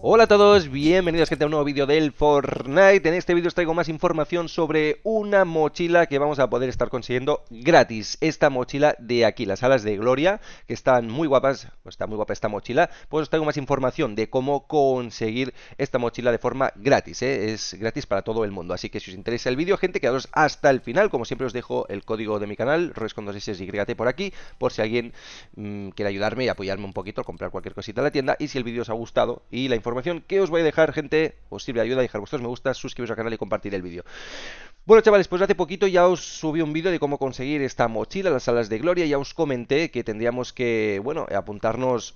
Hola a todos, bienvenidos gente a un nuevo vídeo del Fortnite En este vídeo os traigo más información sobre una mochila que vamos a poder estar consiguiendo gratis Esta mochila de aquí, las alas de gloria, que están muy guapas, pues está muy guapa esta mochila Pues os traigo más información de cómo conseguir esta mochila de forma gratis, ¿eh? es gratis para todo el mundo Así que si os interesa el vídeo, gente, quedaros hasta el final Como siempre os dejo el código de mi canal, es yt por aquí Por si alguien mm, quiere ayudarme y apoyarme un poquito, comprar cualquier cosita en la tienda Y si el vídeo os ha gustado y la información información que os voy a dejar, gente. Os sirve de ayuda, dejar vuestros me gusta, suscribiros al canal y compartir el vídeo. Bueno, chavales, pues hace poquito ya os subí un vídeo de cómo conseguir esta mochila, las alas de gloria. Ya os comenté que tendríamos que, bueno, apuntarnos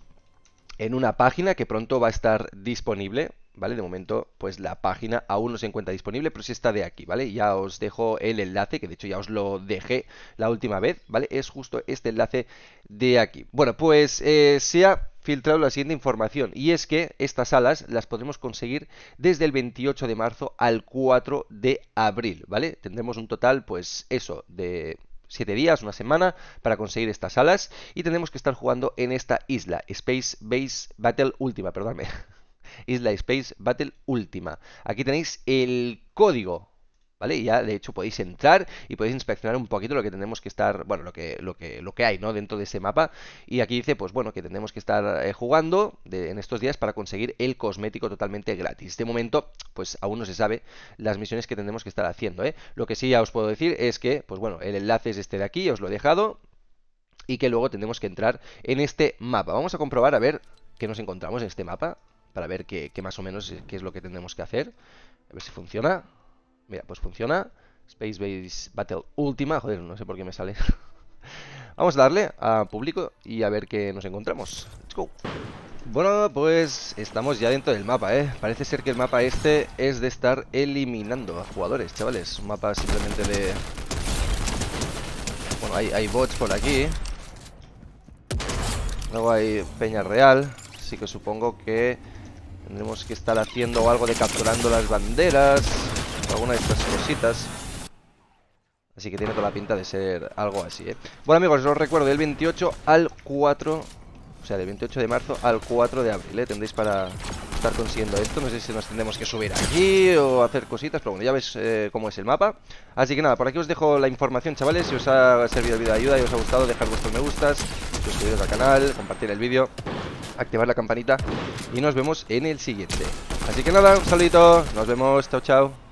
en una página que pronto va a estar disponible. ¿vale? De momento, pues la página aún no se encuentra disponible, pero sí está de aquí, ¿vale? Ya os dejo el enlace, que de hecho ya os lo dejé la última vez, ¿vale? Es justo este enlace de aquí. Bueno, pues eh, sea filtrado la siguiente información y es que estas alas las podremos conseguir desde el 28 de marzo al 4 de abril, ¿vale? Tendremos un total, pues eso, de 7 días, una semana, para conseguir estas alas y tendremos que estar jugando en esta isla, Space Base Battle Última, perdóname. Isla Space Battle Última. Aquí tenéis el código ¿vale? Y ya de hecho podéis entrar y podéis inspeccionar un poquito lo que tenemos que estar, bueno, lo que, lo que, lo que hay, ¿no? Dentro de ese mapa. Y aquí dice, pues bueno, que tenemos que estar eh, jugando en estos días para conseguir el cosmético totalmente gratis. De momento, pues aún no se sabe las misiones que tendremos que estar haciendo, ¿eh? Lo que sí ya os puedo decir es que, pues bueno, el enlace es este de aquí, os lo he dejado. Y que luego tenemos que entrar en este mapa. Vamos a comprobar a ver qué nos encontramos en este mapa. Para ver qué, más o menos qué es lo que tenemos que hacer. A ver si funciona. Mira, pues funciona. Space Base Battle Última. Joder, no sé por qué me sale. Vamos a darle a público y a ver qué nos encontramos. Let's go. Bueno, pues estamos ya dentro del mapa, ¿eh? Parece ser que el mapa este es de estar eliminando a jugadores, chavales. Un mapa simplemente de... Bueno, hay, hay bots por aquí. Luego hay Peña Real. Así que supongo que tendremos que estar haciendo algo de capturando las banderas alguna de estas cositas Así que tiene toda la pinta de ser algo así, ¿eh? Bueno, amigos, os recuerdo, del 28 al 4... O sea, del 28 de marzo al 4 de abril, ¿eh? Tendréis para estar consiguiendo esto. No sé si nos tendremos que subir aquí o hacer cositas, pero bueno, ya veis eh, cómo es el mapa. Así que nada, por aquí os dejo la información, chavales. Si os ha servido el vídeo de ayuda y os ha gustado, dejad vuestros me gustas, suscribiros al canal, compartir el vídeo, activar la campanita y nos vemos en el siguiente. Así que nada, un saludito, nos vemos, chao, chao.